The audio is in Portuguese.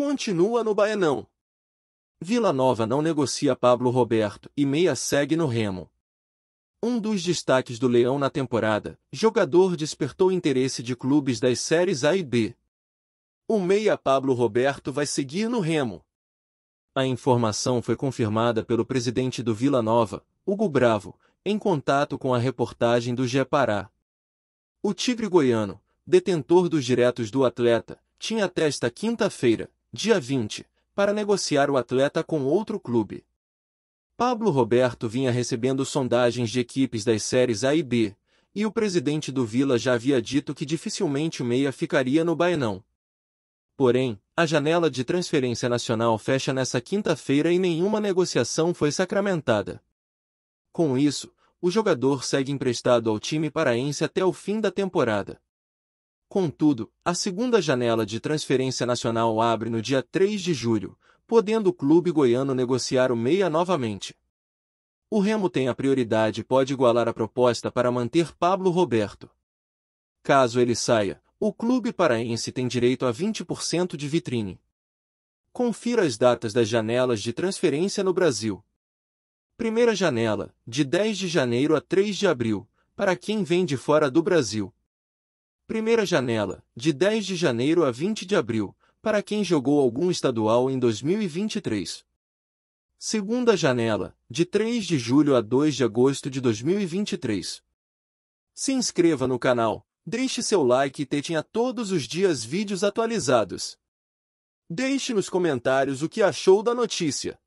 Continua no Baenão. Vila Nova não negocia Pablo Roberto e meia segue no remo. Um dos destaques do Leão na temporada, jogador despertou interesse de clubes das séries A e B. O meia Pablo Roberto vai seguir no remo. A informação foi confirmada pelo presidente do Vila Nova, Hugo Bravo, em contato com a reportagem do Gé O Tigre Goiano, detentor dos diretos do atleta, tinha até esta quinta-feira, Dia 20, para negociar o atleta com outro clube. Pablo Roberto vinha recebendo sondagens de equipes das séries A e B, e o presidente do Vila já havia dito que dificilmente o meia ficaria no Baenão. Porém, a janela de transferência nacional fecha nessa quinta-feira e nenhuma negociação foi sacramentada. Com isso, o jogador segue emprestado ao time paraense até o fim da temporada. Contudo, a segunda janela de transferência nacional abre no dia 3 de julho, podendo o clube goiano negociar o meia novamente. O Remo tem a prioridade e pode igualar a proposta para manter Pablo Roberto. Caso ele saia, o clube paraense tem direito a 20% de vitrine. Confira as datas das janelas de transferência no Brasil. Primeira janela, de 10 de janeiro a 3 de abril, para quem vem de fora do Brasil. Primeira janela, de 10 de janeiro a 20 de abril, para quem jogou algum estadual em 2023. Segunda janela, de 3 de julho a 2 de agosto de 2023. Se inscreva no canal, deixe seu like e tenha todos os dias vídeos atualizados. Deixe nos comentários o que achou da notícia.